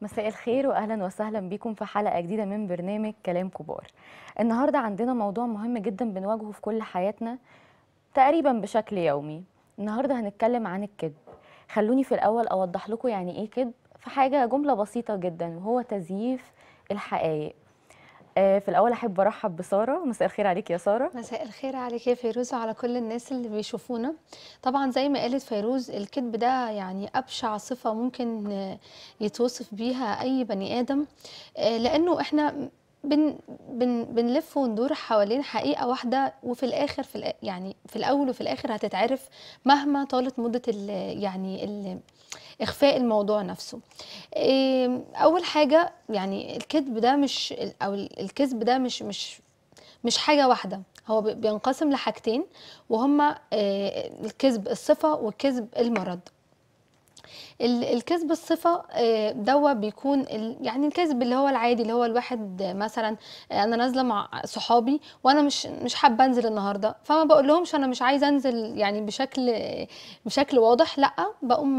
مساء الخير واهلا وسهلا بكم في حلقه جديده من برنامج كلام كبار. النهارده عندنا موضوع مهم جدا بنواجهه في كل حياتنا تقريبا بشكل يومي. النهارده هنتكلم عن الكذب. خلوني في الاول اوضح لكم يعني ايه كذب في حاجه جمله بسيطه جدا وهو تزييف الحقائق آه، في الاول احب ارحب بساره مساء الخير عليك يا ساره مساء الخير عليك يا فيروز وعلى كل الناس اللي بيشوفونا طبعا زي ما قالت فيروز الكذب ده يعني ابشع صفه ممكن آه، يتوصف بيها اي بني ادم آه، لانه احنا بن بن بنلف وندور حوالين حقيقه واحده وفي الاخر في يعني في الاول وفي الاخر هتتعرف مهما طالت مده الـ يعني الـ اخفاء الموضوع نفسه اول حاجه يعني الكذب ده مش او الكذب ده مش مش مش حاجه واحده هو بينقسم لحاجتين وهما آه، الكذب الصفه وكذب المرض الكذب الصفه آه، دوا بيكون يعني الكذب اللي هو العادي اللي هو الواحد مثلا آه، انا نازله مع صحابي وانا مش مش حابه انزل النهارده فما بقول لهمش انا مش عايزه انزل يعني بشكل بشكل واضح لا بقوم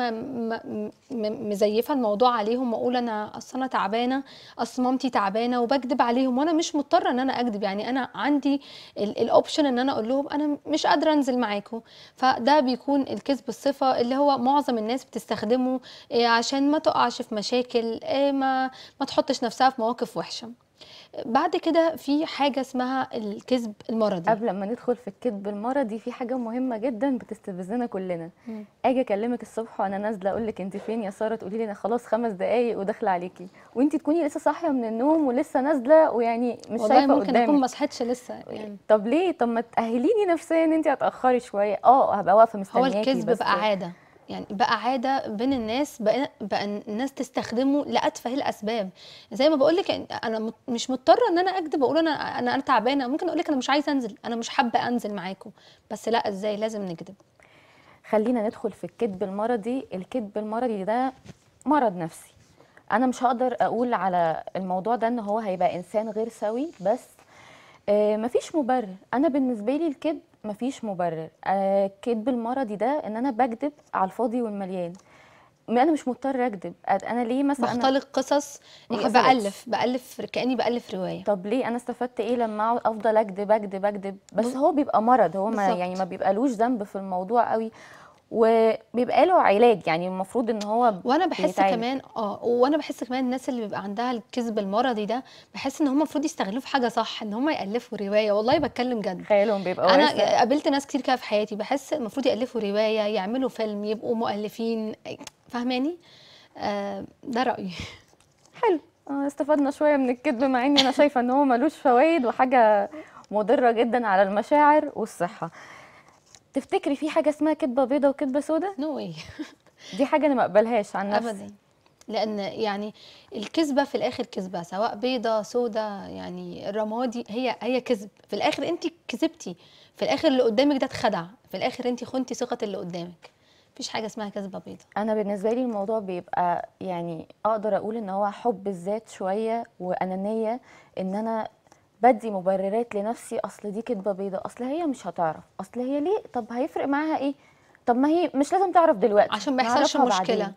مزيفه الموضوع عليهم واقول انا اصل انا تعبانه اصل مامتي تعبانه وبكذب عليهم وانا مش مضطره ان انا اكذب يعني انا عندي الاوبشن ان انا اقول لهم انا مش قادره انزل معاكم فده بيكون الكذب الصفه اللي هو معظم الناس بتستخدمه تستخدمه آه، عشان ما تقعش في مشاكل آه، ما ما تحطش نفسها في مواقف وحشه بعد كده في حاجه اسمها الكذب المرضي قبل ما ندخل في الكذب المرضي في حاجه مهمه جدا بتستفزنا كلنا مم. اجي اكلمك الصبح وانا نازله اقول لك انت فين يا ساره تقولي لي انا خلاص خمس دقائق وداخله عليكي وانت تكوني لسه صاحيه من النوم ولسه نازله ويعني مش شايفه قدامك ممكن اكون ما صحتش لسه يعني. طب ليه طب ما تاهليني نفسيا ان انت هتاخري شويه اه هبقى واقفه مستنياكي هو الكذب بقى عاده يعني بقى عاده بين الناس بقى, بقى الناس تستخدمه لاتفه الاسباب زي ما بقول لك انا مش مضطره ان انا اكذب واقول انا انا انا تعبانه ممكن اقول لك انا مش عايزه انزل انا مش حابه انزل معاكم بس لا ازاي لازم نكذب خلينا ندخل في الكذب المرضي الكذب المرضي ده مرض نفسي انا مش هقدر اقول على الموضوع ده ان هو هيبقى انسان غير سوي بس آه، مفيش مبرر انا بالنسبه لي الكذب مفيش مبرر الكذب آه، المرضي ده ان انا بكذب على الفاضي والمليان انا مش مضطر اكذب انا ليه مثلا بختلق قصص إيه، بالف بالف كاني بالف روايه طب ليه انا استفدت ايه لما افضل اكذب اكذب اكذب بس هو بيبقى مرض هو ما يعني ما بيبقالوش ذنب في الموضوع قوي وبيبقى له علاج يعني المفروض ان هو وانا بحس بيتعالج. كمان اه وانا بحس كمان الناس اللي بيبقى عندها الكذب المرضي ده بحس ان هم المفروض يستغلوه في حاجه صح ان هم يالفوا روايه والله بتكلم جد خيالهم بيبقى انا ورسة. قابلت ناس كتير كده في حياتي بحس المفروض يالفوا روايه يعملوا فيلم يبقوا مؤلفين فاهماني آه ده رايي حلو آه، استفدنا شويه من الكذب مع اني انا شايفه ان هو ملوش فوائد وحاجه مضره جدا على المشاعر والصحه تفتكري في حاجه اسمها كدبه بيضاء وكدبه سوداء؟ نو no دي حاجه انا ما اقبلهاش عن نفسي ابدا لان يعني الكذبه في الاخر كذبه سواء بيضاء سودا يعني رمادي هي هي كذب في الاخر انت كذبتي في الاخر اللي قدامك ده اتخدع في الاخر انت خنتي ثقه اللي قدامك مفيش حاجه اسمها كذبه بيضاء انا بالنسبه لي الموضوع بيبقى يعني اقدر اقول ان هو حب الذات شويه وانانيه ان انا بدي مبررات لنفسي اصل دي كدبه بيضه اصل هي مش هتعرف اصل هي ليه طب هيفرق معاها ايه طب ما هي مش لازم تعرف دلوقتي عشان ما يحصلش مشكله بعدين.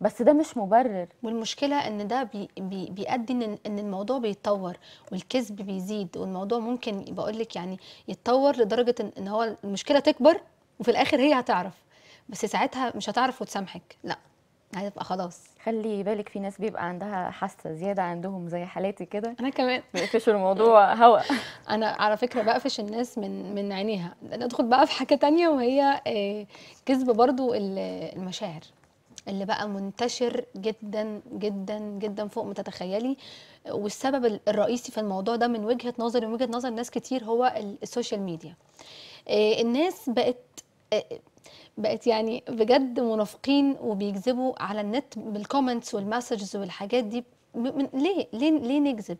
بس ده مش مبرر والمشكله ان ده بي بي بيؤدي ان ان الموضوع بيتطور والكذب بيزيد والموضوع ممكن بقول لك يعني يتطور لدرجه ان, إن هو المشكله تكبر وفي الاخر هي هتعرف بس ساعتها مش هتعرف وتسامحك لا عايزه ابقى خلاص خلي بالك في ناس بيبقى عندها حاسه زياده عندهم زي حالاتي كده انا كمان بيقفشوا الموضوع هوا انا على فكره بقفش الناس من من عينيها ندخل بقى في حاجه تانية وهي آه، كذب برضو المشاعر اللي بقى منتشر جدا جدا جدا فوق ما تتخيلي والسبب الرئيسي في الموضوع ده من وجهه نظري ومن وجهه نظر ناس كتير هو السوشيال ميديا آه، الناس بقت آه، بقت يعني بجد منافقين وبيكذبوا على النت بالكومنتس والمسجز والحاجات دي من ليه ليه ليه نكذب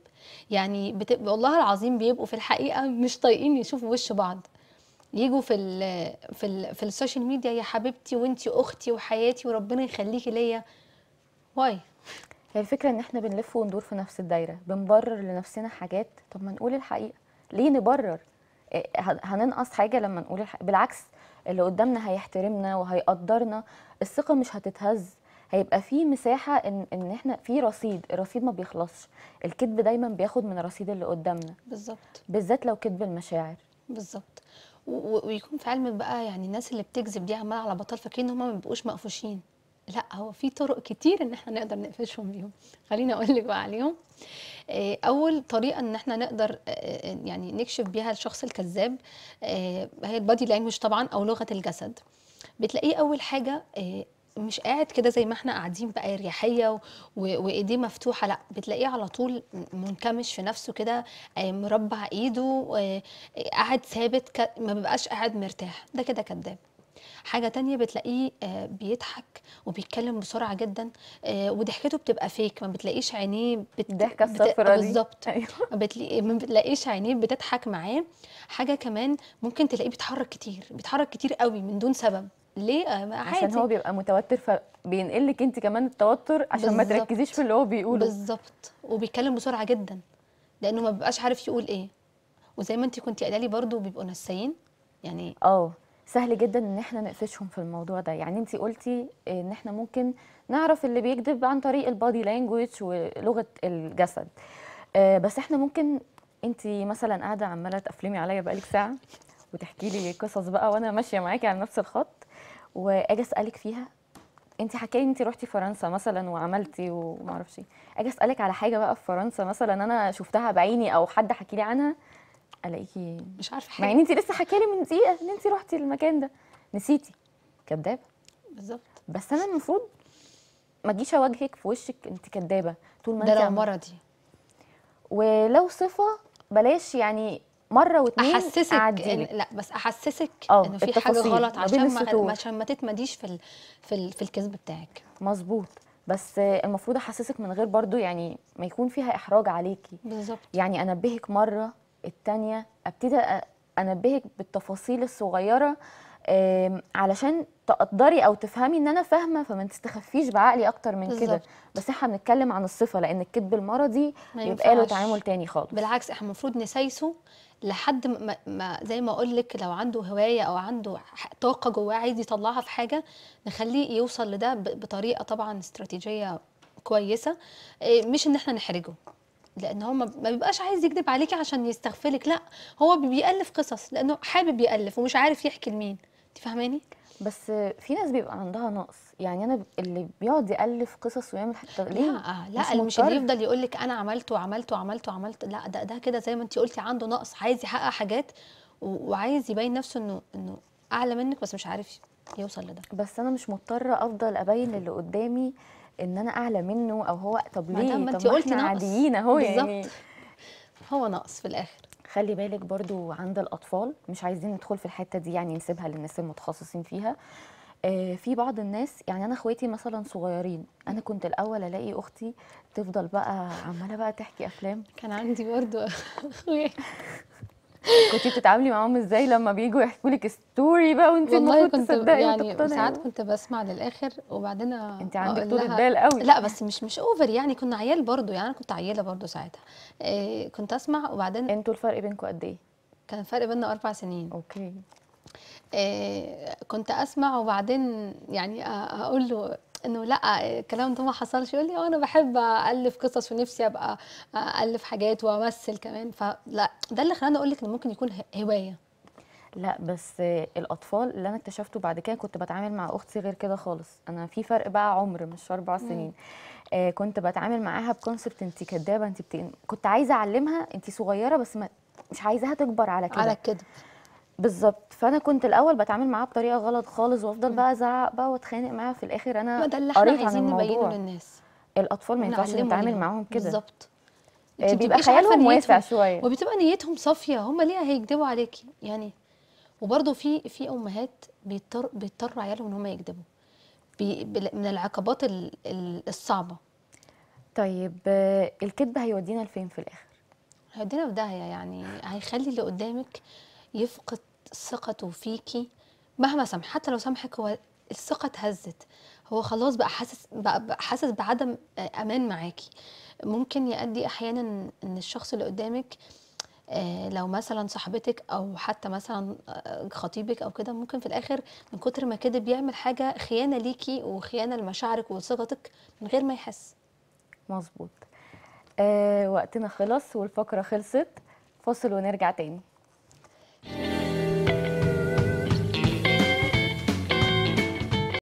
يعني والله العظيم بيبقوا في الحقيقه مش طايقين يشوفوا وش بعض يجوا في الـ في الـ في السوشيال ميديا يا حبيبتي وانتي اختي وحياتي وربنا يخليكي ليا واي هي الفكره ان احنا بنلف وندور في نفس الدايره بنبرر لنفسنا حاجات طب ما نقول الحقيقه ليه نبرر إيه، هننقص حاجه لما نقول الحقيقة. بالعكس اللي قدامنا هيحترمنا وهيقدرنا الثقه مش هتتهز هيبقى في مساحه ان ان احنا في رصيد الرصيد ما بيخلصش الكذب دايما بياخد من الرصيد اللي قدامنا بالظبط بالذات لو كذب المشاعر بالظبط ويكون في علمك بقى يعني الناس اللي بتكذب دي عماله على بطال فاكرين ان هم ما بيبقوش مقفوشين لا هو في طرق كتير ان احنا نقدر نقفشهم بيهم خليني اقول لك بقى عليهم آه، اول طريقه ان احنا نقدر آه، آه، يعني نكشف بيها الشخص الكذاب هي البادي لانجوج طبعا او لغه الجسد بتلاقيه اول حاجه مش قاعد كده زي ما احنا قاعدين بقى رياحيه وايديه مفتوحه لا بتلاقيه على طول منكمش في نفسه كده مربع ايده قاعد ثابت ما بيبقاش قاعد مرتاح ده كده كذاب حاجه تانية بتلاقيه آه، بيضحك وبيتكلم بسرعه جدا آه، وضحكته بتبقى فيك ما بتلاقيش عينيه بت... ضحكه دي بت... بالظبط أيوة. بتلاقي... ما بتلاقيش عينيه بتضحك معاه حاجه كمان ممكن تلاقيه بيتحرك كتير بيتحرك كتير قوي من دون سبب ليه آه، عادي عشان هو بيبقى متوتر فبينقلك انت كمان التوتر عشان بالزبط. ما تركزيش في اللي هو بيقوله بالظبط وبيتكلم بسرعه جدا لانه ما بيبقاش عارف يقول ايه وزي ما انت كنتي قايله لي برده بيبقوا نسيين يعني اه سهل جدا ان احنا نقفشهم في الموضوع ده يعني انت قلتي ان احنا ممكن نعرف اللي بيكذب عن طريق البادي لانجوج ولغه الجسد آه، بس احنا ممكن انت مثلا قاعده عماله تقفلمي عليا بقالك ساعه وتحكي لي قصص بقى وانا ماشيه معاكي على نفس الخط واجي اسالك فيها انت حكايه انت رحتي فرنسا مثلا وعملتي وما اعرفش ايه اجي اسالك على حاجه بقى في فرنسا مثلا انا شفتها بعيني او حد حكي لي عنها الاقيكي مش عارفه حاجه مع ان انت لسه حكي لي من دقيقه ان انت رحتي المكان ده نسيتي كدابه بالظبط بس انا المفروض ما اجيش اواجهك في وشك انت كدابه طول ما انت ده لو مرضي ولو صفه بلاش يعني مره واتنين احسسك إن لا بس احسسك آه، ان في حاجه غلط عشان ما عشان ما تتمديش في ال في, ال في الكذب بتاعك مظبوط بس المفروض احسسك من غير برضو يعني ما يكون فيها احراج عليكي بالظبط يعني انبهك مره التانية ابتدي انبهك بالتفاصيل الصغيره علشان تقدري او تفهمي ان انا فاهمه فما تستخفيش بعقلي اكتر من كده بس احنا بنتكلم عن الصفه لان الكذب المرضي يبقى له تعامل تاني خالص بالعكس احنا المفروض نسايسه لحد ما, ما زي ما اقول لك لو عنده هوايه او عنده طاقه جواه عايز يطلعها في حاجه نخليه يوصل لده بطريقه طبعا استراتيجيه كويسه آه، مش ان احنا نحرجه لان هو ما بيبقاش عايز يكذب عليكي عشان يستغفلك لا هو بيألف قصص لانه حابب يألف ومش عارف يحكي لمين انت فاهماني بس في ناس بيبقى عندها نقص يعني انا اللي بيقعد يالف قصص ويعمل حتى ليه لا لا مش, مش اللي يفضل يقول لك انا عملت وعملت وعملت وعملت لا ده ده كده زي ما انت قلتي عنده نقص عايز يحقق حاجات وعايز يبين نفسه انه انه اعلى منك بس مش عارف يوصل لده بس انا مش مضطره افضل ابين اللي قدامي ان انا اعلى منه او هو طب ليه ما انت قلتي عاديين اهو يعني هو نقص في الاخر خلي بالك برضو عند الاطفال مش عايزين ندخل في الحته دي يعني نسيبها للناس المتخصصين فيها آه في بعض الناس يعني انا اخواتي مثلا صغيرين انا كنت الاول الاقي اختي تفضل بقى عماله بقى تحكي افلام كان عندي برضو اخويا كنتي بتتعاملي معاهم ازاي لما بيجوا يحكوا لك ستوري بقى وانت المفروض تصدقي يعني ساعات كنت بسمع للاخر وبعدين انت عندك طول بال قوي لا بس مش مش اوفر يعني كنا عيال برضو يعني انا كنت عياله برضو ساعتها إيه كنت اسمع وبعدين انتوا الفرق بينكم قد ايه؟ كان الفرق بيننا اربع سنين اوكي إيه كنت اسمع وبعدين يعني اقول له انه لا الكلام ده ما حصلش يقول لي آه، انا بحب الف قصص ونفسي ابقى الف حاجات وامثل كمان فلا ده اللي خلاني اقول لك انه ممكن يكون هوايه لا بس الاطفال اللي انا اكتشفته بعد كده كنت بتعامل مع اختي غير كده خالص انا في فرق بقى عمر مش اربع سنين آه كنت بتعامل معاها بكونسبت انت كدابه انت بت... كنت عايزه اعلمها انت صغيره بس ما... مش عايزاها تكبر على كده على كده بالظبط فانا كنت الاول بتعامل معاه بطريقه غلط خالص وافضل بقى ازعق بقى واتخانق معاه في الاخر انا ما ده اللي احنا عايزين نبينه للناس الاطفال ما ينفعش نتعامل معاهم كده بالظبط آه، بيبقى خيالهم واسع شويه وبتبقى نيتهم صافيه هم ليه هيكذبوا عليكي يعني وبرده في في امهات بيضطر بيضطر عيالهم ان هم يكذبوا من العقبات الصعبه طيب الكذب هيودينا لفين في الاخر هيودينا في داهيه يعني هيخلي اللي قدامك يفقد ثقته فيكي مهما سمح حتى لو سامحك هو الثقه اتهزت هو خلاص بقى حاسس بقى حاسس بعدم آه، امان معاكي ممكن يؤدي احيانا ان الشخص اللي قدامك آه، لو مثلا صاحبتك او حتى مثلا آه، خطيبك او كده ممكن في الاخر من كتر ما كده بيعمل حاجه خيانه ليكي وخيانه لمشاعرك وثقتك من غير ما يحس مظبوط آه وقتنا خلص والفقره خلصت فاصل ونرجع تاني